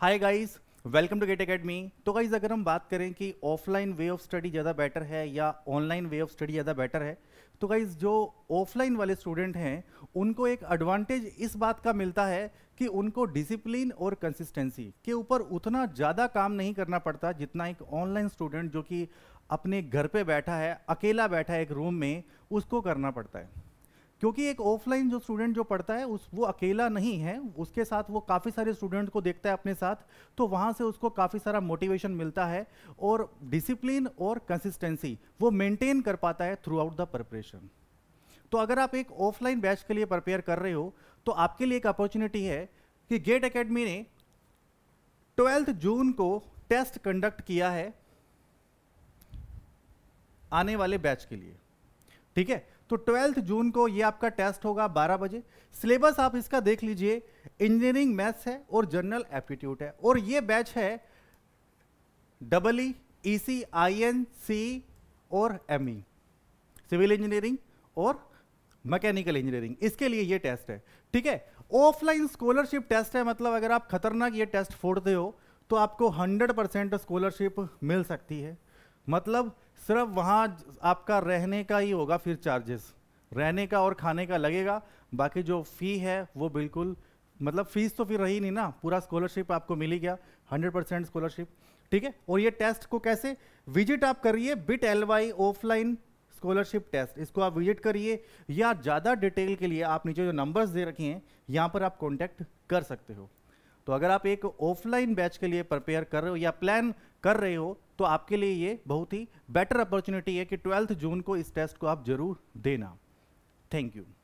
hi guys welcome to GATE academy तो guys अगर हम बात करें कि ऑफलाइन वे ऑफ स्टडी ज़्यादा बेटर है या ऑनलाइन वे ऑफ स्टडी ज़्यादा बेटर है तो गाइज जो ऑफलाइन वाले स्टूडेंट हैं उनको एक एडवांटेज इस बात का मिलता है कि उनको डिसिप्लिन और कंसिस्टेंसी के ऊपर उतना ज़्यादा काम नहीं करना पड़ता जितना एक ऑनलाइन स्टूडेंट जो कि अपने घर पर बैठा है अकेला बैठा है एक रूम में उसको करना पड़ता है क्योंकि एक ऑफलाइन जो स्टूडेंट जो पढ़ता है उस वो अकेला नहीं है उसके साथ वो काफ़ी सारे स्टूडेंट को देखता है अपने साथ तो वहाँ से उसको काफ़ी सारा मोटिवेशन मिलता है और डिसिप्लिन और कंसिस्टेंसी वो मेंटेन कर पाता है थ्रू आउट द प्रिपरेशन तो अगर आप एक ऑफलाइन बैच के लिए प्रिपेयर कर रहे हो तो आपके लिए एक अपॉर्चुनिटी है कि गेट अकेडमी ने ट्वेल्थ जून को टेस्ट कंडक्ट किया है आने वाले बैच के लिए ठीक है तो ट्वेल्थ जून को ये आपका टेस्ट होगा बारह बजे सिलेबस आप इसका देख लीजिए इंजीनियरिंग मैथ्स है और जनरल एप्टीट्यूड है और ये बैच है डबल ई ई सी आई एन सी और एम ई सिविल इंजीनियरिंग और मैकेनिकल इंजीनियरिंग इसके लिए ये टेस्ट है ठीक है ऑफलाइन स्कॉलरशिप टेस्ट है मतलब अगर आप खतरनाक ये टेस्ट फोड़ते हो तो आपको 100 परसेंट स्कॉलरशिप मिल सकती है मतलब सिर्फ वहाँ आपका रहने का ही होगा फिर चार्जेस रहने का और खाने का लगेगा बाकी जो फ़ी है वो बिल्कुल मतलब फ़ीस तो फिर रही नहीं ना पूरा स्कॉलरशिप आपको मिली गया 100 परसेंट स्कॉलरशिप ठीक है और ये टेस्ट को कैसे विजिट आप करिए bit L Y offline scholarship test इसको आप विजिट करिए या ज़्यादा डिटेल के लिए आप नीचे जो नंबर्स दे रखे हैं यहाँ पर आप कॉन्टैक्ट कर सकते हो तो अगर आप एक ऑफलाइन बैच के लिए प्रिपेयर कर रहे हो या प्लान कर रहे हो तो आपके लिए ये बहुत ही बेटर अपॉर्चुनिटी है कि ट्वेल्थ जून को इस टेस्ट को आप जरूर देना थैंक यू